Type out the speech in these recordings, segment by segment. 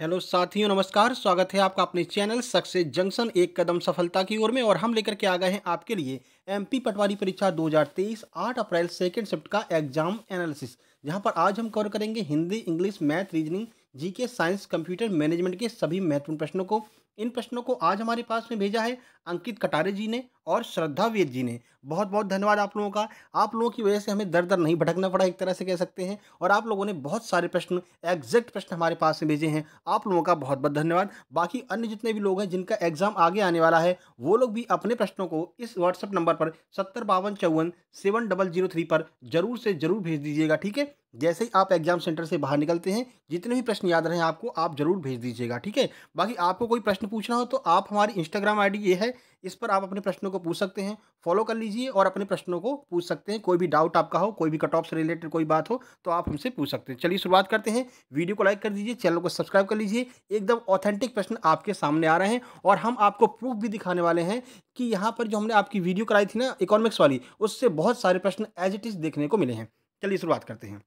hello साथियों नमस्कार स्वागत है आपका अपने चैनल सक्सेस जंक्शन एक कदम सफलता की ओर में और हम लेकर के आ गए हैं आपके लिए एमपी पटवारी परीक्षा 2023 8 अप्रैल सेकेंड शिफ्ट का एग्जाम एनालिसिस जहां पर आज हम कवर करेंगे Hindi English math reasoning GK science computer management के सभी महत्वपूर्ण प्रश्नों को इन प्रश्नों को आज हमारे पास में भेजा है अंकित कटारे जी ने और श्रद्धा वेद जी ने बहुत बहुत धन्यवाद आप लोगों का आप लोगों की वजह से हमें दर दर नहीं भटकना पड़ा एक तरह से कह सकते हैं और आप लोगों ने बहुत सारे प्रश्न एग्जैक्ट प्रश्न हमारे पास से भेजे हैं आप लोगों का बहुत बहुत धन्यवाद बाकी अन्य जितने भी लोग हैं जिनका एग्जाम आगे आने वाला है वो लोग भी अपने प्रश्नों को इस व्हाट्सअप नंबर पर सत्तर बावन चौवन सेवन डबल जीरो थ्री पर जरूर से जरूर भेज दीजिएगा ठीक है जैसे ही आप एग्जाम सेंटर से बाहर निकलते हैं जितने भी प्रश्न याद रहे आपको आप जरूर भेज दीजिएगा ठीक है बाकी आपको कोई प्रश्न पूछना हो तो आप हमारी इंस्टाग्राम आई ये है इस पर आप अपने प्रश्नों को पूछ सकते हैं फॉलो कर लीजिए और अपने प्रश्नों को पूछ सकते हैं कोई भी डाउट आपका हो कोई भी कट ऑफ से रिलेटेड कोई बात हो तो आप हमसे पूछ सकते हैं चलिए शुरुआत करते हैं वीडियो को लाइक कर दीजिए चैनल को सब्सक्राइब कर लीजिए एकदम ऑथेंटिक प्रश्न आपके सामने आ रहे हैं और हम आपको प्रूफ भी दिखाने वाले हैं कि यहाँ पर जो हमने आपकी वीडियो कराई थी ना इकोनॉमिक्स वाली उससे बहुत सारे प्रश्न एज इट इज़ देखने को मिले हैं चलिए शुरुआत करते हैं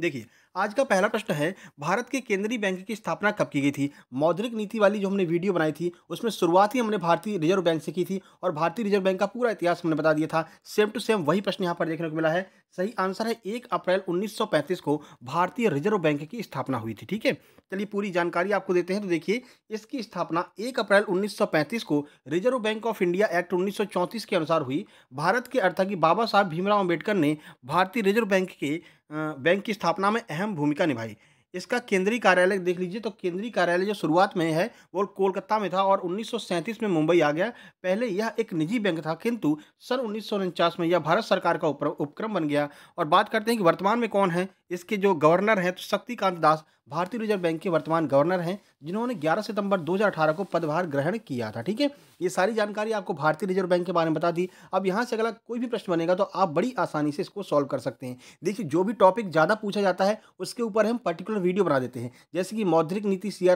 देखिए आज का पहला प्रश्न है भारत के केंद्रीय बैंक की स्थापना कब की गई थी मौद्रिक नीति वाली जो हमने वीडियो बनाई थी उसमें शुरुआत ही हमने भारतीय रिजर्व बैंक से की थी और भारतीय रिजर्व बैंक का पूरा इतिहास हमने बता दिया था सेम टू सेम वही प्रश्न यहाँ पर देखने को मिला है सही आंसर है एक अप्रैल उन्नीस को भारतीय रिजर्व बैंक की स्थापना हुई थी ठीक है चलिए पूरी जानकारी आपको देते हैं तो देखिए इसकी स्थापना एक अप्रैल उन्नीस को Reserve Bank of India Act उन्नीस के अनुसार हुई भारत के अर्थात बाबा साहब भीमराव अम्बेडकर ने भारतीय रिजर्व बैंक के बैंक की स्थापना में अहम भूमिका निभाई इसका केंद्रीय कार्यालय देख लीजिए तो केंद्रीय कार्यालय जो शुरुआत में है वो कोलकाता में था और 1937 में मुंबई आ गया पहले यह एक निजी बैंक था किंतु सन उन्नीस में यह भारत सरकार का उपक्रम बन गया और बात करते हैं कि वर्तमान में कौन है इसके जो गवर्नर हैं तो शक्तिकांत दास भारतीय रिजर्व बैंक के वर्तमान गवर्नर हैं जिन्होंने 11 सितंबर 2018 को पदभार ग्रहण किया था ठीक है ये सारी जानकारी आपको भारतीय रिजर्व बैंक के बारे में बता दी अब यहाँ से अगला कोई भी प्रश्न बनेगा तो आप बड़ी आसानी से इसको सॉल्व कर सकते हैं देखिए जो भी टॉपिक ज़्यादा पूछा जाता है उसके ऊपर हम पर्टिकुलर वीडियो बना देते हैं जैसे कि मौद्रिक नीति C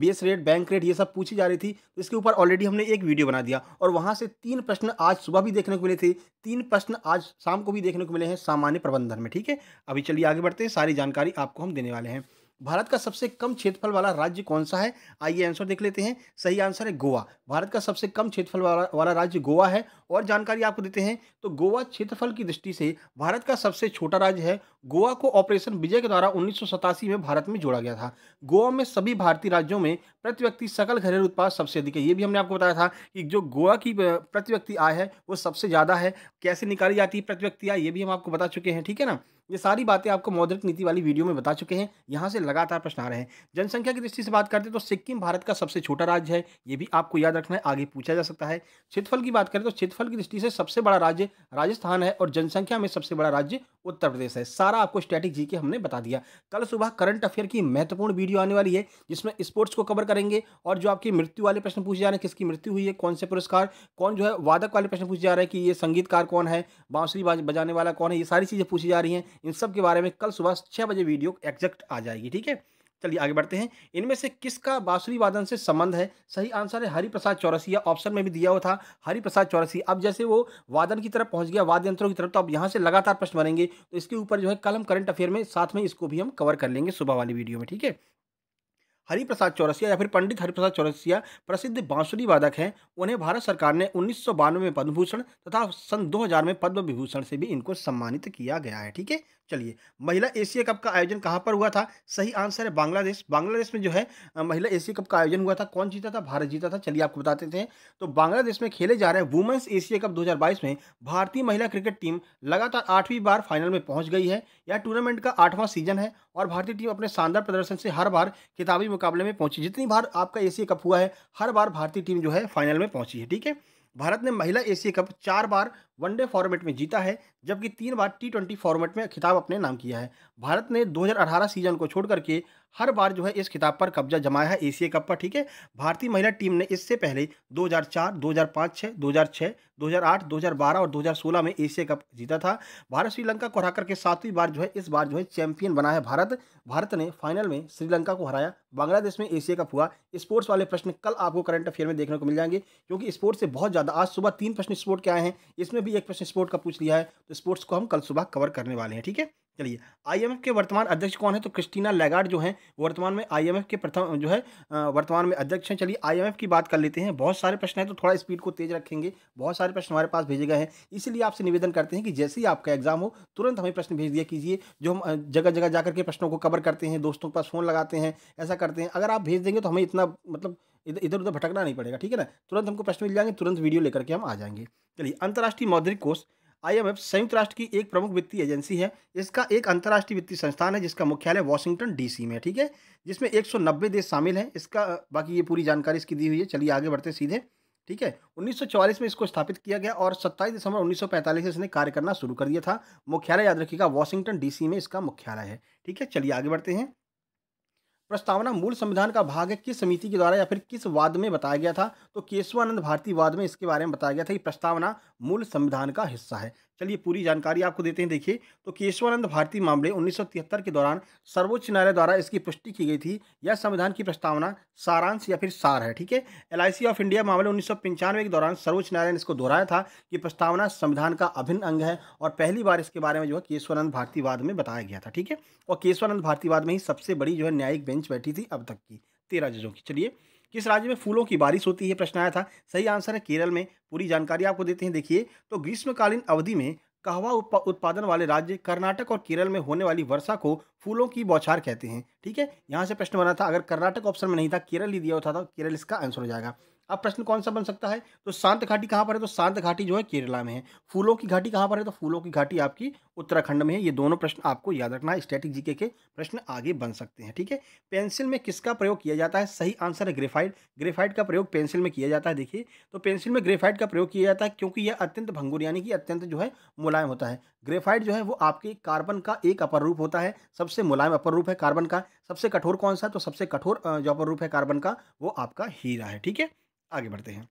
base rate bank rate ये सब पूछी जा रही थी तो इसके ऊपर ऑलरेडी हमने एक वीडियो बना दिया और वहाँ से तीन प्रश्न आज सुबह भी देखने को मिले थे तीन प्रश्न आज शाम को भी देखने को मिले हैं सामान्य प्रबंधन में ठीक है अभी चलिए आगे बढ़ते हैं सारी जानकारी आपको हम देने वाले हैं भारत का सबसे कम क्षेत्रफल वाला राज्य कौन सा है आइए आंसर देख लेते हैं सही आंसर है गोवा भारत का सबसे कम क्षेत्रफल वाला वाला राज्य गोवा है और जानकारी आपको देते हैं तो गोवा क्षेत्रफल की दृष्टि से भारत का सबसे छोटा राज्य है गोवा को ऑपरेशन विजय के द्वारा उन्नीस में भारत में जोड़ा गया था गोवा में सभी भारतीय राज्यों में प्रति व्यक्ति सकल घरेलू उत्पाद सबसे अधिक है ये भी हमने आपको बताया था कि जो गोवा की प्रति व्यक्ति आय है वो सबसे ज़्यादा है कैसे निकाली जाती है प्रति व्यक्ति आय ये भी हम आपको बता चुके हैं ठीक है ना ये सारी बातें आपको मौद्रिक नीति वाली वीडियो में बता चुके हैं यहाँ से लगातार प्रश्न आ रहे हैं जनसंख्या की दृष्टि से बात करते हैं तो सिक्किम भारत का सबसे छोटा राज्य है ये भी आपको याद रखना है आगे पूछा जा सकता है क्षेत्रफल की बात करें तो क्षेत्रफल की दृष्टि से सबसे बड़ा राज्य राजस्थान है और जनसंख्या में सबसे बड़ा राज्य उत्तर प्रदेश है सारा आपको स्ट्रैटिक जी के हमने बता दिया कल सुबह करंट अफेयर की महत्वपूर्ण वीडियो आने वाली है जिसमें स्पोर्ट्स को कवर करेंगे और जो आपकी मृत्यु वाले प्रश्न पूछे जा रहे हैं किसकी मृत्यु हुई है कौन से पुरस्कार कौन जो है वादक वाले प्रश्न पूछे जा रहे हैं कि ये संगीतकार कौन है बांसुरी बजाने वाला कौन है ये सारी चीज़ें पूछी जा रही हैं इन सब के बारे में कल सुबह छः बजे वीडियो एग्जैक्ट आ जाएगी ठीक है चलिए आगे बढ़ते हैं इनमें से किसका बांसुरी वादन से संबंध है सही आंसर है हरिप्रसाद चौरसिया ऑप्शन में भी दिया हुआ था हरिप्रसाद चौरसिया अब जैसे वो वादन की तरफ पहुंच गया वाद्य यंत्रों की तरफ तो अब यहाँ से लगातार प्रश्न बनेंगे तो इसके ऊपर जो है कल हम करंट अफेयर में साथ में इसको भी हम कवर कर लेंगे सुबह वाली वीडियो में ठीक है हरिप्रसाद चौरसिया या फिर पंडित हरिप्रसाद चौरसिया प्रसिद्ध बांसुरी वादक हैं उन्हें भारत सरकार ने उन्नीस में पद्मभूषण तथा सन 2000 में पद्म विभूषण से भी इनको सम्मानित किया गया है ठीक है चलिए महिला एशिया कप का आयोजन कहाँ पर हुआ था सही आंसर है बांग्लादेश बांग्लादेश में जो है महिला एशिया कप का आयोजन हुआ था कौन जीता था भारत जीता था चलिए आपको बताते थे तो बांग्लादेश में खेले जा रहे वुमेंस एशिया कप 2022 में भारतीय महिला क्रिकेट टीम लगातार आठवीं बार फाइनल में पहुंच गई है यह टूर्नामेंट का आठवां सीजन है और भारतीय टीम अपने शानदार प्रदर्शन से हर बार खिताबी मुकाबले में पहुंची जितनी बार आपका एशिया कप हुआ है हर बार भारतीय टीम जो है फाइनल में पहुंची है ठीक है भारत ने महिला एशिया कप चार बार वनडे फॉर्मेट में जीता है जबकि तीन बार टी ट्वेंटी फॉर्मेट में खिताब अपने नाम किया है भारत ने 2018 सीजन को छोड़ करके हर बार जो है इस खिताब पर कब्जा जमाया है एशिया कप पर ठीक है भारतीय महिला टीम ने इससे पहले 2004, 2005, 6, 2006, 2008, 2012 और 2016 में एशिया कप जीता था भारत श्रीलंका को हरा करके सातवीं बार जो है इस बार जो है चैंपियन बना है भारत भारत ने फाइनल में श्रीलंका को हराया बांग्लादेश में एशिया कप हुआ स्पोर्ट्स वाले प्रश्न कल आपको करंट अफेयर में देखने को मिल जाएंगे क्योंकि स्पोर्ट्स से बहुत ज़्यादा आज सुबह तीन प्रश्न स्पोर्ट के आए हैं इसमें भी एक प्रश्न स्पोर्ट का पूछ लिया है तो स्पोर्ट्स को हम कल सुबह कवर करने वाले हैं ठीक है चलिए आईएमएफ के वर्तमान अध्यक्ष कौन है तो क्रिस्टीना लेगार्ड जो है वर्तमान में आईएमएफ के प्रथम जो है वर्तमान में अध्यक्ष हैं चलिए आईएमएफ की बात कर लेते हैं बहुत सारे प्रश्न हैं तो थोड़ा स्पीड को तेज रखेंगे बहुत सारे प्रश्न हमारे पास भेजे गए हैं इसीलिए आपसे निवेदन करते हैं कि जैसे ही आपका एग्जाम हो तुरंत हमें प्रश्न भेज दिया कीजिए जो हम जगह जगह जाकर के प्रश्नों को कवर करते हैं दोस्तों के पास फ़ोन लगाते हैं ऐसा करते हैं अगर आप भेज देंगे तो हमें इतना मतलब इधर उधर भटकना नहीं पड़ेगा ठीक है ना तुरंत हमको प्रश्न मिल जाएंगे तुरंत वीडियो लेकर के हम आ जाएंगे चलिए अंतर्राष्ट्रीय मौद्रिक कोष आईएमएफ संयुक्त राष्ट्र की एक प्रमुख वित्तीय एजेंसी है इसका एक अंतर्राष्ट्रीय वित्तीय संस्थान है जिसका मुख्यालय वाशिंगटन डीसी में ठीक है जिसमें 190 देश शामिल हैं इसका बाकी ये पूरी जानकारी इसकी दी हुई है चलिए आगे बढ़ते सीधे ठीक है 1944 में इसको स्थापित किया गया और 27 दिसंबर 1945 से इसने कार्य करना शुरू कर दिया था मुख्यालय याद रखिएगा वाशिंगटन डीसी में इसका मुख्यालय है ठीक है चलिए आगे बढ़ते हैं प्रस्तावना मूल संविधान का भाग है किस समिति के द्वारा या फिर किस वाद में बताया गया था तो केशवानंद भारती वाद में इसके बारे में बताया गया था कि प्रस्तावना मूल संविधान का हिस्सा है चलिए पूरी जानकारी आपको देते हैं देखिए तो केशवानंद भारती मामले 1973 के दौरान सर्वोच्च न्यायालय द्वारा इसकी पुष्टि की गई थी यह संविधान की प्रस्तावना सारांश या फिर सार है ठीक है एल ऑफ इंडिया मामले उन्नीस के दौरान सर्वोच्च न्यायालय ने इसको दोहराया था कि प्रस्तावना संविधान का अभिन्न अंग है और पहली बार इसके बारे में जो है केशवानंद भारतीवाद में बताया गया था ठीक है और केशवानंद भारतीवाद में ही सबसे बड़ी जो है न्यायिक बेंच बैठी थी अब तक की तेरह जजों की चलिए किस राज्य में फूलों की बारिश होती है प्रश्न आया था सही आंसर है केरल में पूरी जानकारी आपको देते हैं देखिए तो ग्रीष्मकालीन अवधि में कहवा उत्पादन वाले राज्य कर्नाटक और केरल में होने वाली वर्षा को फूलों की बौछार कहते हैं ठीक है यहाँ से प्रश्न बना था अगर कर्नाटक ऑप्शन में नहीं था केरल ही दिया होता था तो केरल इसका आंसर हो जाएगा अब प्रश्न कौन सा बन सकता है तो शांत घाटी कहाँ पर है तो शांत घाटी जो है केरला में है फूलों की घाटी कहाँ पर है तो फूलों की घाटी आपकी उत्तराखंड में है ये दोनों प्रश्न आपको याद रखना है स्टैटिक जीके के प्रश्न आगे बन सकते हैं ठीक है पेंसिल में किसका प्रयोग किया जाता है सही आंसर है ग्रेफाइड ग्रेफाइड का प्रयोग पेंसिल में किया जाता है देखिए तो पेंसिल में ग्रेफाइड का प्रयोग किया जाता है क्योंकि यह अत्यंत भंगुर यानी कि अत्यंत जो है मुलायम होता है ग्रेफाइड जो है वो आपके कार्बन का एक अपर रूप होता है सबसे मुलायम अपर रूप है कार्बन का सबसे कठोर कौन सा तो सबसे कठोर जो अपर रूप है कार्बन का वो आपका हीरा है ठीक है आगे बढ़ते हैं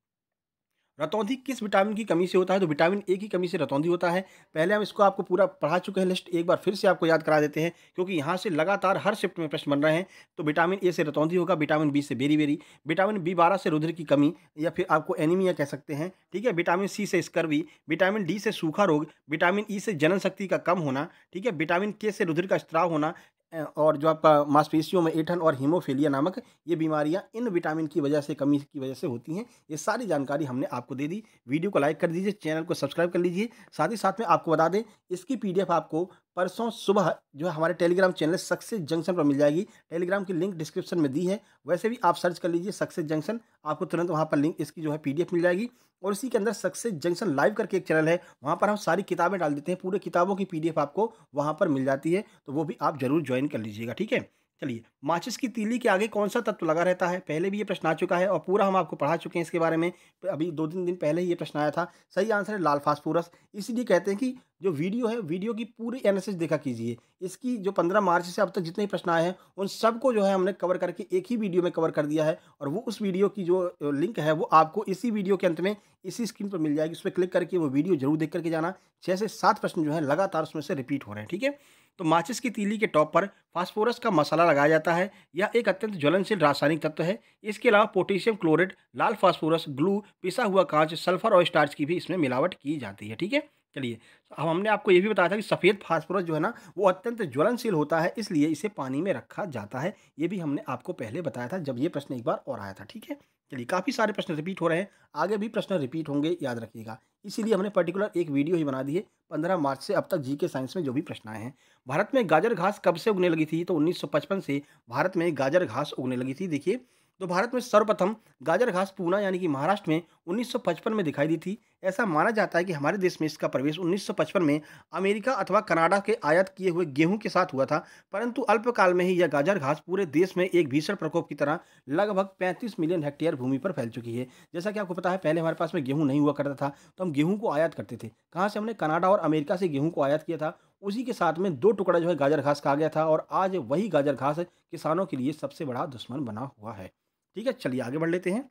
रतौंधी किस विटामिन की कमी से होता है तो विटामिन ए की कमी से रतौंधी होता है पहले हम इसको आपको पूरा पढ़ा चुके हैं लिस्ट एक बार फिर से आपको याद करा देते हैं क्योंकि यहाँ से लगातार हर शिफ्ट में प्रश्न बन रहे हैं तो विटामिन ए से रतौंधी होगा विटामिन बी से बेरी बेरी विटामिन बी बारह से रुद्र की कमी या फिर आपको एनीमिया कह सकते हैं ठीक है विटामिन सी से स्कर्वी विटामिन डी से सूखा रोग विटामिन ई से जनन शक्ति का कम होना ठीक है विटामिन के से रुद्र का स्त्राव होना और जो आपका मांसपेशियों में एठन और हीमोफीलिया नामक ये बीमारियां इन विटामिन की वजह से कमी की वजह से होती हैं ये सारी जानकारी हमने आपको दे दी वीडियो को लाइक कर दीजिए चैनल को सब्सक्राइब कर लीजिए साथ ही साथ में आपको बता दें इसकी पीडीएफ आपको परसों सुबह जो है हमारे टेलीग्राम चैनल सक्सेस जंक्शन पर मिल जाएगी टेलीग्राम की लिंक डिस्क्रिप्शन में दी है वैसे भी आप सर्च कर लीजिए सक्सेस जंक्शन आपको तुरंत वहाँ पर लिंक इसकी जो है पीडीएफ मिल जाएगी और इसी के अंदर सक्सेस जंक्शन लाइव करके एक चैनल है वहाँ पर हम सारी किताबें डाल देते हैं पूरे किताबों की पी आपको वहाँ पर मिल जाती है तो वो भी आप जरूर ज्वाइन कर लीजिएगा ठीक है चलिए माचिस की तीली के आगे कौन सा तत्व लगा रहता है पहले भी ये प्रश्न आ चुका है और पूरा हम आपको पढ़ा चुके हैं इसके बारे में अभी दो तीन दिन पहले ही ये प्रश्न आया था सही आंसर है लाल फास्फोरस इसीलिए कहते हैं कि जो वीडियो है वीडियो की पूरी एनालिसिस देखा कीजिए इसकी जो पंद्रह मार्च से अब तक जितने प्रश्न आए हैं उन सबको जो है हमने कवर करके एक ही वीडियो में कवर कर दिया है और वो उस वीडियो की जो लिंक है वो आपको इसी वीडियो के अंत में इसी स्क्रीन पर मिल जाएगी उस पर क्लिक करके वो वीडियो जरूर देख करके जाना छः से सात प्रश्न जो है लगातार उसमें से रिपीट हो रहे हैं ठीक है तो माचिस की तीली के टॉप पर फास्फोरस का मसाला लगाया जाता है यह एक अत्यंत ज्वलनशील रासायनिक तत्व है इसके अलावा पोटेशियम क्लोरेट लाल फास्फोरस ग्लू पिसा हुआ कांच सल्फर और स्टार्च की भी इसमें मिलावट की जाती है ठीक है चलिए तो अब हमने आपको ये भी बताया था कि सफ़ेद फास्फोरस जो है ना वो अत्यंत ज्वलनशील होता है इसलिए इसे पानी में रखा जाता है ये भी हमने आपको पहले बताया था जब ये प्रश्न एक बार और आया था ठीक है चलिए काफ़ी सारे प्रश्न रिपीट हो रहे हैं आगे भी प्रश्न रिपीट होंगे याद रखिएगा इसीलिए हमने पर्टिकुलर एक वीडियो ही बना दी है पंद्रह मार्च से अब तक जीके साइंस में जो भी प्रश्न आए हैं भारत में गाजर घास कब से उगने लगी थी तो 1955 से भारत में गाजर घास उगने लगी थी देखिए तो भारत में सर्वप्रथम गाजर घास पूना यानी कि महाराष्ट्र में 1955 में दिखाई दी थी ऐसा माना जाता है कि हमारे देश में इसका प्रवेश 1955 में अमेरिका अथवा कनाडा के आयात किए हुए गेहूं के साथ हुआ था परंतु अल्पकाल में ही यह गाजर घास पूरे देश में एक भीषण प्रकोप की तरह लगभग 35 मिलियन हेक्टेयर भूमि पर फैल चुकी है जैसा कि आपको पता है पहले हमारे पास में गेहूँ नहीं हुआ करता था तो हम गेहूँ को आयात करते थे कहाँ से हमने कनाडा और अमेरिका से गेहूँ को आयात किया था उसी के साथ में दो टुकड़ा जो है गाजर घास कहा गया था और आज वही गाजर घास किसानों के लिए सबसे बड़ा दुश्मन बना हुआ है ठीक है चलिए आगे बढ़ लेते हैं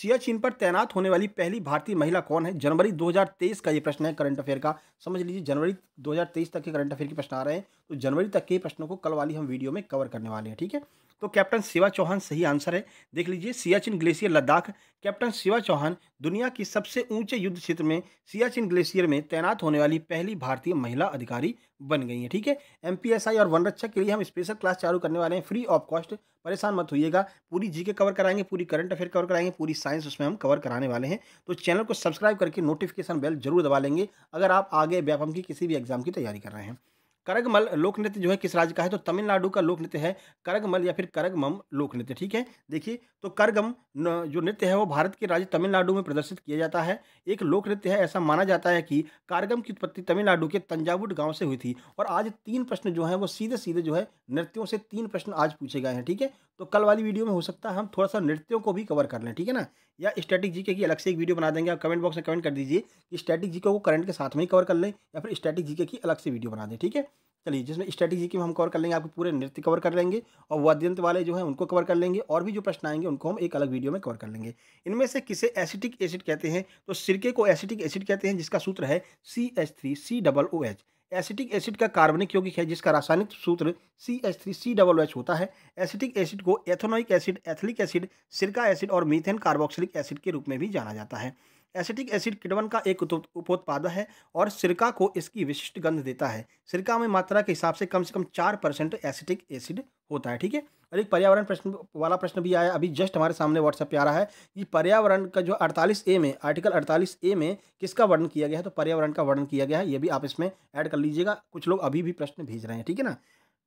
सियाचिन पर तैनात होने वाली पहली भारतीय महिला कौन है जनवरी 2023 का ये प्रश्न है करंट अफेयर का समझ लीजिए जनवरी 2023 तक के करंट अफेयर के प्रश्न आ रहे हैं तो जनवरी तक के प्रश्नों को कल वाली हम वीडियो में कवर करने वाले हैं ठीक है तो कैप्टन शिवा चौहान सही आंसर है देख लीजिए सियाचिन ग्लेशियर लद्दाख कैप्टन शिवा चौहान दुनिया की सबसे ऊंचे युद्ध क्षेत्र में सियाचिन ग्लेशियर में तैनात होने वाली पहली भारतीय महिला अधिकारी बन गई हैं ठीक है एमपीएसआई और वन रक्षा के लिए हम स्पेशल क्लास चालू करने वाले हैं फ्री ऑफ कॉस्ट परेशान मत होइएगा पूरी जीके कवर कराएंगे पूरी करंट अफेयर कवर कराएंगे पूरी साइंस उसमें हम कवर कराने वाले हैं तो चैनल को सब्सक्राइब करके नोटिफिकेशन बेल जरूर दबा लेंगे अगर आप आगे व्यापम की किसी भी एग्जाम की तैयारी कर रहे हैं करगमल लोक नृत्य जो है किस राज्य का है तो तमिलनाडु का लोक नृत्य है करगमल या फिर करगमम लोक नृत्य ठीक है देखिए तो करगम जो नृत्य है वो भारत के राज्य तमिलनाडु में प्रदर्शित किया जाता है एक लोक नृत्य है ऐसा माना जाता है कि कारगम की उत्पत्ति तमिलनाडु के तंजावुट गाँव से हुई थी और आज तीन प्रश्न जो है वो सीधे सीधे जो है नृत्यों से तीन प्रश्न आज पूछे गए हैं ठीक है तो कल वाली वीडियो में हो सकता है हम थोड़ा सा नृत्यों को भी कवर कर लें ठीक है ना या स्टैटिक जीके की अलग से एक वीडियो बना देंगे आप कमेंट बॉक्स में कमेंट कर दीजिए कि स्टैटिक जीके को करंट के साथ में ही कवर कर लें या फिर स्टैटिक जीके की अलग से वीडियो बना दें ठीक है चलिए जिसमें स्ट्रेटेजी की हम कवर कर लेंगे आपके पूरे नृत्य कवर कर लेंगे और वाद्यंत वाले जो है उनको कवर कर लेंगे और भी जो प्रश्न आएंगे उनको हम एक अलग वीडियो में कवर कर लेंगे इनमें से किसे एसिटिक एसिड कहते हैं तो सिरके को एसिटिक एसिड कहते हैं जिसका सूत्र है C H three C double O H acetic acid का कार्बनिक यौगिक है जिसका रासायनिक सूत्र C H three C double H होता है एसिटिक एसिड को एथोनोइक एसिड एथलिक एसिड सिरका एसिड और मीथेन कार्बोक्सिलिक एसिड के रूप में भी जाना जाता है एसिटिक एसिड किडवन का एक उपोत्पाद है और सिरका को इसकी विशिष्ट गंध देता है सिरका में मात्रा के हिसाब से कम से कम चार परसेंट एसिटिक एसिड होता है ठीक है और एक पर्यावरण प्रश्न वाला प्रश्न भी आया अभी जस्ट हमारे सामने व्हाट्सएप पे आ रहा है कि पर्यावरण का जो 48 ए में आर्टिकल 48 ए में किसका वर्णन किया गया है तो पर्यावरण का वर्णन किया गया है ये भी आप इसमें ऐड कर लीजिएगा कुछ लोग अभी भी प्रश्न भेज रहे हैं ठीक है ना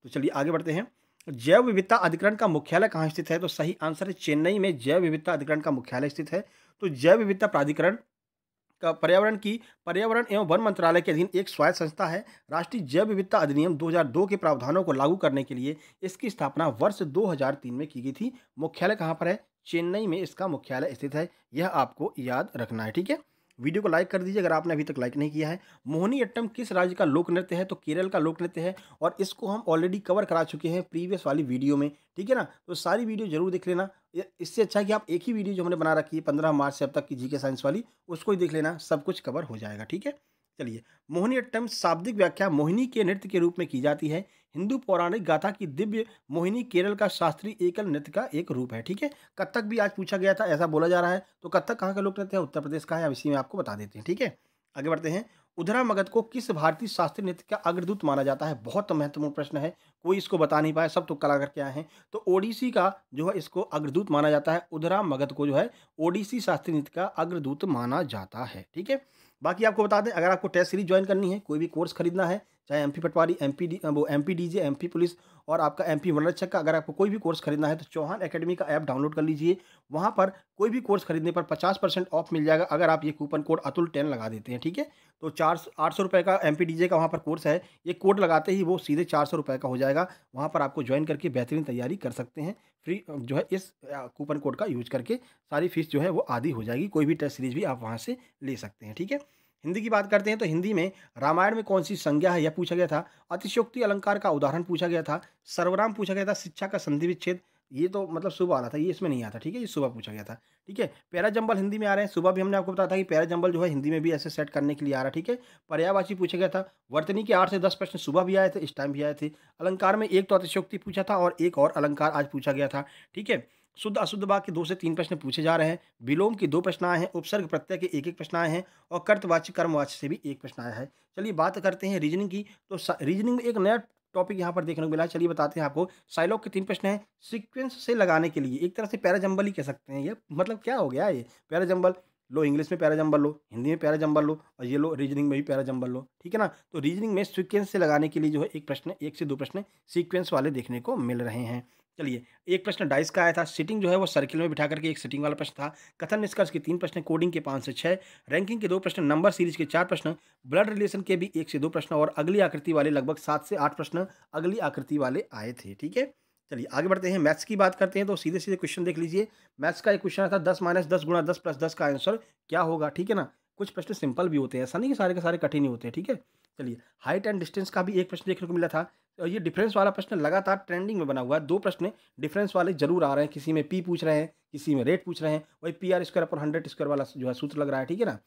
तो चलिए आगे बढ़ते हैं जैव विविधता अधिकरण का मुख्यालय कहाँ स्थित है तो सही आंसर है चेन्नई में जैव विविधता अधिकरण का मुख्यालय स्थित है तो जैव विविधता प्राधिकरण का पर्यावरण की पर्यावरण एवं वन मंत्रालय के अधीन एक स्वायत्त संस्था है राष्ट्रीय जैव विविधता अधिनियम 2002 के प्रावधानों को लागू करने के लिए इसकी स्थापना वर्ष 2003 में की गई थी मुख्यालय कहाँ पर है चेन्नई में इसका मुख्यालय स्थित है यह आपको याद रखना है ठीक है वीडियो को लाइक कर दीजिए अगर आपने अभी तक लाइक नहीं किया है मोहनी अट्टम किस राज्य का लोक नृत्य है तो केरल का लोक नृत्य है और इसको हम ऑलरेडी कवर करा चुके हैं प्रीवियस वाली वीडियो में ठीक है ना तो सारी वीडियो जरूर देख लेना इससे अच्छा है कि आप एक ही वीडियो जो हमने बना रखी है पंद्रह मार्च से अब तक की जी साइंस वाली उसको ही देख लेना सब कुछ कवर हो जाएगा ठीक है चलिए मोहनी अट्टम शाब्दिक व्याख्या मोहिनी के नृत्य के रूप में की जाती है हिंदू पौराणिक गाथा की दिव्य मोहिनी केरल का शास्त्रीय एकल नृत्य का एक रूप है ठीक है कत्थक भी आज पूछा गया था ऐसा बोला जा रहा है तो कत्थक कहाँ का लोक नृत्य है उत्तर प्रदेश का है अब इसी में आपको बता देते हैं ठीक है आगे बढ़ते हैं उधरा मगध को किस भारतीय शास्त्रीय नृत्य का अग्रदूत माना जाता है बहुत महत्वपूर्ण प्रश्न है कोई इसको बता नहीं पाया सब तो कला करके आए हैं तो ओडिसी का जो है इसको अग्रदूत माना जाता है उधरा मगध को जो है ओडिसी शास्त्रीय नृत्य का अग्रदूत माना जाता है ठीक है बाकी आपको बता दें अगर आपको टेस्ट सीरीज ज्वाइन करनी है कोई भी कोर्स खरीदना है चाहे M P Patwari M P वो M P D J M P police और आपका एम पी मनोरक्षक का अगर आपको कोई भी कोर्स खरीदना है तो चौहान एकेडमी का ऐप डाउनलोड कर लीजिए वहाँ पर कोई भी कोर्स खरीदने पर पचास परसेंट ऑफ मिल जाएगा अगर आप ये कूपन कोड अतुल टेन लगा देते हैं ठीक है तो चार आठ सौ रुपये का एम पी डी जे का वहाँ पर कोर्स है ये कोड लगाते ही वो सीधे चार सौ रुपये का हो जाएगा वहाँ पर आपको ज्वाइन करके बेहतरीन तैयारी कर सकते हैं फ्री जो है इस कूपन कोड का यूज करके सारी फीस जो है वो आधी हो जाएगी कोई भी टेस्ट सीरीज भी आप वहाँ से ले सकते हैं ठीक है हिंदी की बात करते हैं तो हिंदी में रामायण में कौन सी संज्ञा है यह पूछा गया था अतिशोक्ति अलंकार का उदाहरण पूछा गया था सर्वनाम पूछा गया था शिक्षा का संधि विच्छेद ये तो मतलब सुबह आ रहा था ये इसमें नहीं आता ठीक है ये सुबह पूछा गया था ठीक है पैरा जंबल हिंदी में आ रहे हैं सुबह भी हमने आपको बताया था कि पैरा जंबल जो है हिंदी में भी ऐसे सेट करने के लिए आ रहा है ठीक है पर्यावाची पूछा गया था वर्तनी के आठ से दस प्रश्न सुबह भी आए थे इस टाइम भी आए थे अलंकार में एक तो अतिशोक्ति पूछा था और एक और अलंकार आज पूछा गया था ठीक है शुद्ध अशुद्ध के दो से तीन प्रश्न पूछे जा रहे हैं विलोम के दो प्रश्न आए हैं उपसर्ग प्रत्यय के एक एक प्रश्न आए हैं और कर्तवाच्य कर्मवाच्य से भी एक प्रश्न आया है चलिए बात करते हैं रीजनिंग की तो रीजनिंग में एक नया टॉपिक यहाँ पर देखने को मिला चलिए बताते हैं आपको साइलॉग के तीन प्रश्न हैं सीक्वेंस से लगाने के लिए एक तरह से पैराजंबल ही कह सकते हैं ये मतलब क्या हो गया ये पैराजंबल लो इंग्लिश में पैराजंबल लो हिंदी में पैराजंबल लो और ये लो रीजनिंग में भी पैराजंबल लो ठीक है ना तो रीजनिंग में सीक्वेंस से लगाने के लिए जो है एक प्रश्न एक से दो प्रश्न सीक्वेंस वाले देखने को मिल रहे हैं चलिए एक प्रश्न डाइस का आया था सिटिंग जो है वो सर्किल में बिठा करके एक सिटिंग वाला प्रश्न था कथन निष्कर्ष के तीन प्रश्न कोडिंग के पाँच से छः रैंकिंग के दो प्रश्न नंबर सीरीज के चार प्रश्न ब्लड रिलेशन के भी एक से दो प्रश्न और अगली आकृति वाले लगभग सात से आठ प्रश्न अगली आकृति वाले आए थे ठीक है चलिए आगे बढ़ते हैं मैथ्स की बात करते हैं तो सीधे सीधे क्वेश्चन देख लीजिए मैथ्स का एक क्वेश्चन था दस माइनस दस गुणा दस प्लस दस का आंसर क्या होगा ठीक है ना कुछ प्रश्न सिंपल भी होते हैं ऐसा नहीं कि सारे के सारे कठिन ही होते हैं ठीक है चलिए हाइट एंड डिस्टेंस का भी एक प्रश्न देखने को मिला था और ये डिफरेंस वाला प्रश्न लगातार ट्रेंडिंग में बना हुआ है दो प्रश्न डिफरेंस वाले जरूर आ रहे हैं किसी में पी पूछ रहे हैं किसी में रेट पूछ रहे हैं वही पी आर स्क्वायर पर हंड्रेड स्क्वायर वाला जो है सूत्र लग रहा है ठीक है ना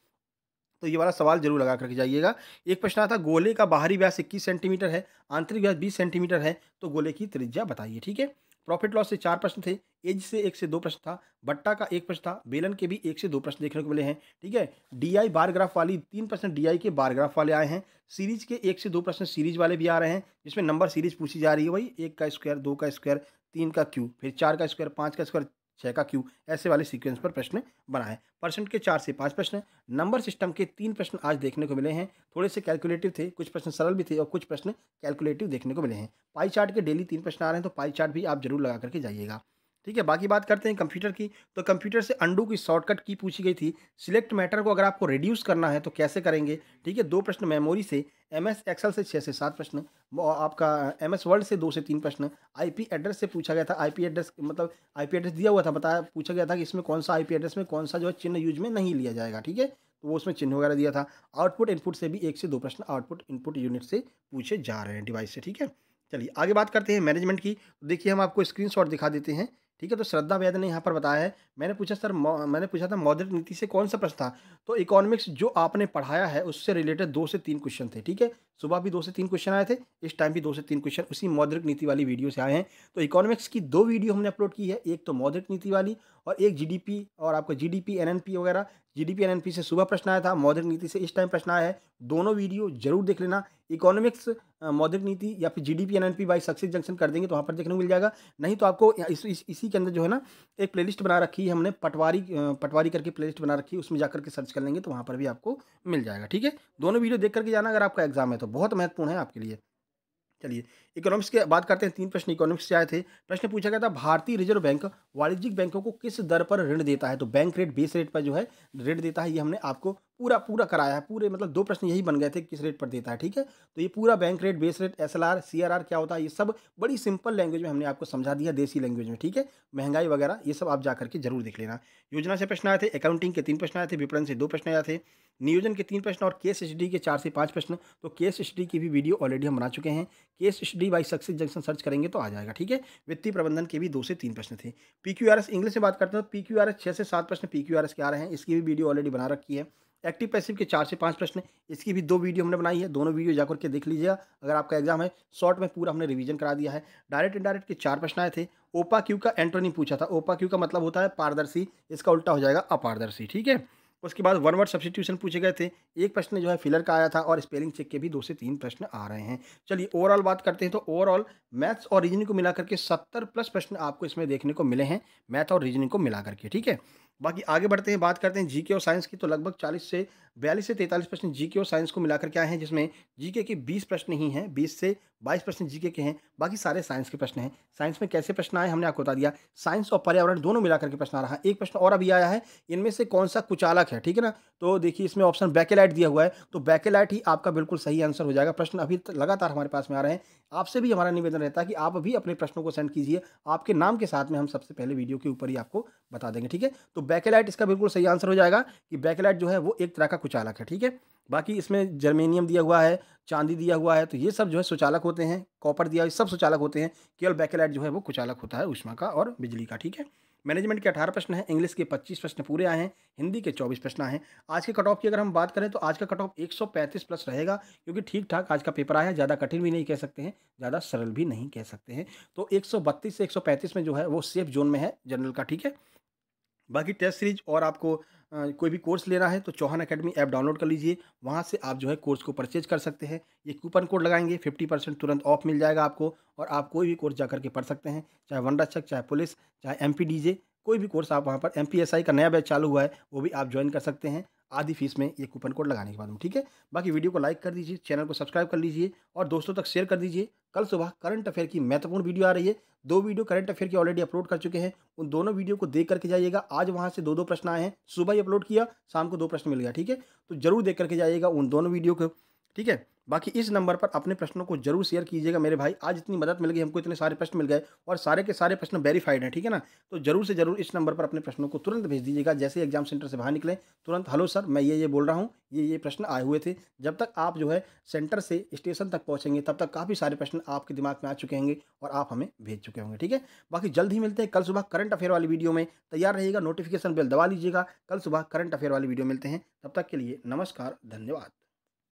तो ये वाला सवाल जरूर लगा करके जाइएगा एक प्रश्न आता गोले का बाहरी व्यास इक्कीस सेंटीमीटर है आंतरिक व्यास बीस सेंटीमीटर है तो गोले की त्रिज्या बताइए ठीक है प्रॉफिट लॉस से चार प्रश्न थे एज से एक से दो प्रश्न था बट्टा का एक प्रश्न था बेलन के भी एक से दो प्रश्न देखने को मिले हैं ठीक है डीआई बार ग्राफ वाली तीन प्रश्न डीआई के बार ग्राफ वाले आए हैं सीरीज के एक से दो प्रश्न सीरीज वाले भी आ रहे हैं जिसमें नंबर सीरीज पूछी जा रही है वही एक का स्क्वायर दो का स्क्वायर तीन का क्यू फिर चार का स्क्वायर पाँच का स्क्वायर छः का क्यू ऐसे वाले सीक्वेंस पर प्रश्न बना है परसेंट के चार से पाँच प्रश्न नंबर सिस्टम के तीन प्रश्न आज देखने को मिले हैं थोड़े से कैलकुलेटिव थे कुछ प्रश्न सरल भी थे और कुछ प्रश्न कैलकुलेटिव देखने को मिले हैं पाई चार्ट के डेली तीन प्रश्न आ रहे हैं तो पाई चार्ट भी आप जरूर लगा करके जाइएगा ठीक है बाकी बात करते हैं कंप्यूटर की तो कंप्यूटर से अंडू की शॉर्टकट की पूछी गई थी सिलेक्ट मैटर को अगर आपको रिड्यूस करना है तो कैसे करेंगे ठीक है दो प्रश्न मेमोरी से एम एस एक्सल से छः से सात प्रश्न आपका एम एस वर्ल्ड से दो से तीन प्रश्न आईपी एड्रेस से पूछा गया था आईपी एड्रेस मतलब आईपी एड्रेस दिया हुआ था बताया पूछा गया था कि इसमें कौन सा आई एड्रेस में कौन सा जो है चिन्ह यूज में नहीं लिया जाएगा ठीक है तो वो उसमें चिन्ह वगैरह दिया था आउटपुट इनपुट से भी एक से दो प्रश्न आउटपुट इनपुट यूनिट से पूछे जा रहे हैं डिवाइस से ठीक है चलिए आगे बात करते हैं मैनेजमेंट की देखिए हम आपको स्क्रीनशॉट दिखा देते हैं ठीक है तो श्रद्धा वैद्य ने यहाँ पर बताया है मैंने पूछा सर मैंने पूछा था मौद्रिक नीति से कौन सा प्रश्न था तो इकोनॉमिक्स जो आपने पढ़ाया है उससे रिलेटेड दो से तीन क्वेश्चन थे ठीक है सुबह भी दो से तीन क्वेश्चन आए थे इस टाइम भी दो से तीन क्वेश्चन उसी मौद्रिक नीति वाली वीडियो से आए हैं तो इकोनॉमिक्स की दो वीडियो हमने अपलोड की है एक तो मौद्रिक नीति वाली और एक जी और आपका जी डी वगैरह जी डी से सुबह प्रश्न आया था मौद्रिक नीति से इस टाइम प्रश्न आया है दोनों वीडियो जरूर देख लेना इकोनॉमिक्स मौद्रिक नीति या फिर GDP NNP by Success Junction कर देंगे तो वहाँ पर देखने को मिल जाएगा नहीं तो आपको इस, इस, इसी के अंदर जो है ना एक प्लेलिस्ट बना रखी है हमने पटवारी पटवारी करके प्लेलिस्ट बना रखी है उसमें जाकर के सर्च कर लेंगे तो वहाँ पर भी आपको मिल जाएगा ठीक है दोनों वीडियो देख करके जाना अगर आपका एग्जाम है तो बहुत महत्वपूर्ण है आपके लिए चलिए इकोनॉमिक्स के बात करते हैं तीन प्रश्न इकोनॉमिक्स से आए थे प्रश्न पूछा गया था भारतीय रिजर्व बैंक वाणिज्यिक बैंकों को किस दर पर ऋण देता है तो बैंक रेट बेस रेट पर जो है ऋण देता है ये हमने आपको पूरा पूरा कराया है पूरे मतलब दो प्रश्न यही बन गए थे किस रेट पर देता है ठीक है तो ये पूरा bank rate base rate S L R C R क्या होता है ये सब बड़ी सिंपल लैंग्वेज में हमने आपको समझा दिया देसी लैंग्वेज में ठीक है महंगाई वगैरह ये सब आप जा करके जरूर देख लेना योजना से प्रश्न आए थे अकाउंटिंग के तीन प्रश्न आए थे विपणन से दो प्रश्न आए थे नियोजन के तीन प्रश्न और केस स्टडी के चार से पाँच प्रश्न तो केस स्टडी की भी वीडियो ऑलरेडी हम बना चुके हैं case study by Success Junction search करेंगे तो आ जाएगा ठीक है वित्तीय प्रबंधन के भी दो से तीन प्रश्न थे पी क्यू एस इंग्लिश में बात करते हैं तो पी क्यू आर एस छः से सात प्रश्न पी क्यू आर एस के आ रहे हैं इसकी भी वीडियो ऑलरेडी बना रखी है एक्टिव पैसिव के चार से पाँच प्रश्न इसकी भी दो वीडियो हमने बनाई है दोनों वीडियो जाकर के देख लीजिएगा अगर आपका एग्जाम है शॉर्ट में पूरा हमने रिवीजन करा दिया है डायरेक्ट इनडायरेक्ट के चार प्रश्न आए थे ओपा क्यू का नहीं पूछा था ओपा क्यू का मतलब होता है पारदर्शी इसका उल्टा हो जाएगा अपारदर्शी ठीक है उसके बाद वन वर्ड सब्सिट्यूशन पूछे गए थे एक प्रश्न जो है फिलर का आया था और स्पेलिंग चेक के भी दो से तीन प्रश्न आ रहे हैं चलिए ओवरऑल बात करते हैं तो ओवरऑल मैथ्स और रीजनिंग को मिलाकर के सत्तर प्लस प्रश्न आपको इसमें देखने को मिले हैं मैथ और रीजनिंग को मिलाकर के ठीक है बाकी आगे बढ़ते हैं बात करते हैं जीके और साइंस की तो लगभग 40 से बयालीस से तैंतालीस प्रश्न जीके और साइंस को मिलाकर क्या है जिसमें जीके के 20 प्रश्न ही हैं 20 से 22 प्रश्न जीके के हैं बाकी सारे साइंस के प्रश्न हैं साइंस में कैसे प्रश्न आए हमने आपको बता दिया साइंस और पर्यावरण दोनों मिलाकर के प्रश्न आ रहा है एक प्रश्न और अभी आया है इनमें से कौन सा कुचालक है ठीक है ना तो देखिए इसमें ऑप्शन बैकेलाइट दिया हुआ है तो बैकेलाइट ही आपका बिल्कुल सही आंसर हो जाएगा प्रश्न अभी लगातार हमारे पास में आ रहे हैं आपसे भी हमारा निवेदन रहता है कि आप भी अपने प्रश्नों को सेंड कीजिए आपके नाम के साथ में हम सबसे पहले वीडियो के ऊपर ही आपको बता देंगे ठीक है तो बैकेलाइट इसका बिल्कुल सही आंसर हो जाएगा कि बैकेलाइट जो है वो एक तरह का कुचालक है ठीक है बाकी इसमें जर्मेनियम दिया हुआ है चांदी दिया हुआ है तो ये सब जो है सुचालक होते हैं कॉपर दिया सब सुचालक होते हैं केवल बैकेलाइट जो है वो कुचालक होता है उष्मा का और बिजली का ठीक है मैनेजमेंट के अठारह प्रश्न हैं इंग्लिश के पच्चीस प्रश्न पूरे आए हैं हिंदी के चौबीस प्रश्न आए हैं आज के कट ऑफ की अगर हम बात करें तो आज का कट ऑफ एक सौ पैंतीस प्लस रहेगा क्योंकि ठीक ठाक आज का पेपर आया ज़्यादा कठिन भी नहीं कह सकते हैं ज़्यादा सरल भी नहीं कह सकते हैं तो एक सौ बत्तीस से एक सौ पैंतीस में जो है वो सेफ जोन में है जनरल का ठीक है बाकी टेस्ट सीरीज और आपको कोई भी कोर्स लेना है तो चौहान अकेडमी ऐप डाउनलोड कर लीजिए वहाँ से आप जो है कोर्स को परचेज कर सकते हैं ये कूपन कोड लगाएंगे फिफ्टी परसेंट तुरंत ऑफ मिल जाएगा आपको और आप कोई भी कोर्स जा करके पढ़ सकते हैं चाहे वन रक्षक चाहे पुलिस चाहे एम कोई भी कोर्स आप वहाँ पर एम का नया बैच चालू हुआ है वो भी आप ज्वाइन कर सकते हैं आधी फीस में ये कूपन कोड लगाने के बाद में ठीक है बाकी वीडियो को लाइक कर दीजिए चैनल को सब्सक्राइब कर लीजिए और दोस्तों तक शेयर कर दीजिए कल सुबह करंट अफेयर की महत्वपूर्ण वीडियो आ रही है दो वीडियो करंट अफेयर की ऑलरेडी अपलोड कर चुके हैं उन दोनों वीडियो को देख करके जाइएगा आज वहाँ से दो दो प्रश्न आए हैं सुबह ही अपलोड किया शाम को दो प्रश्न मिल गया ठीक है तो जरूर देख करके जाइएगा उन दोनों वीडियो को ठीक है बाकी इस नंबर पर अपने प्रश्नों को जरूर शेयर कीजिएगा मेरे भाई आज इतनी मदद मिल गई हमको इतने सारे प्रश्न मिल गए और सारे के सारे प्रश्न वेरीफाइड हैं ठीक है ना तो जरूर से जरूर इस नंबर पर अपने प्रश्नों को तुरंत भेज दीजिएगा जैसे एग्जाम सेंटर से बाहर निकले तुरंत हेलो सर मैं ये ये बोल रहा हूँ ये ये प्रश्न आए हुए थे जब तक आप जो है सेंटर से स्टेशन तक पहुँचेंगे तब तक काफ़ी सारे प्रश्न आपके दिमाग में आ चुके होंगे और आप हमें भेज चुके होंगे ठीक है बाकी जल्द ही मिलते हैं कल सुबह करंट अफेयर वाली वीडियो में तैयार रहेगा नोटिफिकेशन बिल दबा लीजिएगा कल सुबह करंट अफेयर वाली वीडियो मिलते हैं तब तक के लिए नमस्कार धन्यवाद